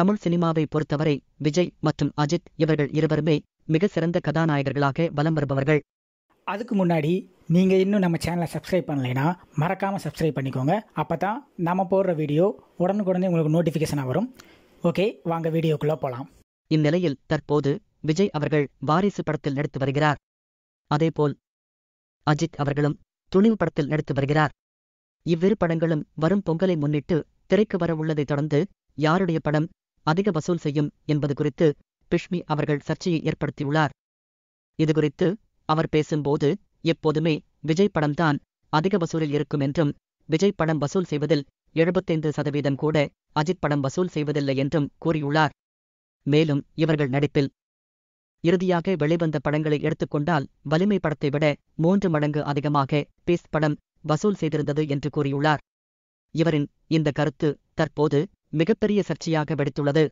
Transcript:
தமிழ் சினிமாவை பொறுத்தவரை விஜய் மற்றும் அஜித் இவர்கள் இருவருமே மிக சிறந்த கதாநாயகர்களாக வலம் வருபவர்கள் அதுக்கு முன்னாடி நீங்க இன்னும் நம்ம சேனலை சப்ஸ்கிரைப் பண்ணலைனா மறக்காம சப்ஸ்கிரைப் பண்ணிக்கோங்க அப்பதான் நம்ம போடுற வீடியோ உடனுக்குடனே உங்களுக்கு நோட்டிஃபிகேஷனாக வரும் ஓகே வாங்க வீடியோக்குள்ள போலாம் இந்நிலையில் தற்போது விஜய் அவர்கள் வாரிசு படத்தில் நடித்து வருகிறார் அதேபோல் அஜித் அவர்களும் துணிவு படத்தில் நடித்து வருகிறார் இவ்விரு படங்களும் வரும் பொங்கலை முன்னிட்டு திரைக்கு வரவுள்ளதைத் தொடர்ந்து யாருடைய படம் அதிக வசூல் செய்யும் என்பது குறித்து பிஷ்மி அவர்கள் சர்ச்சையை ஏற்படுத்தியுள்ளார் இதுகுறித்து அவர் பேசும்போது எப்போதுமே விஜய் படம்தான் அதிக வசூலில் இருக்கும் என்றும் விஜய் படம் வசூல் செய்வதில் எழுபத்தைந்து சதவீதம் கூட அஜித் படம் வசூல் செய்வதில்லை என்றும் கூறியுள்ளார் மேலும் இவர்கள் நடிப்பில் இறுதியாக வெளிவந்த படங்களை எடுத்துக்கொண்டால் வலிமை படத்தை விட மூன்று மடங்கு அதிகமாக பீஸ் படம் வசூல் செய்திருந்தது என்று கூறியுள்ளார் இவரின் இந்த கருத்து தற்போது மிகப்பெரிய சர்ச்சையாக வெடித்துள்ளது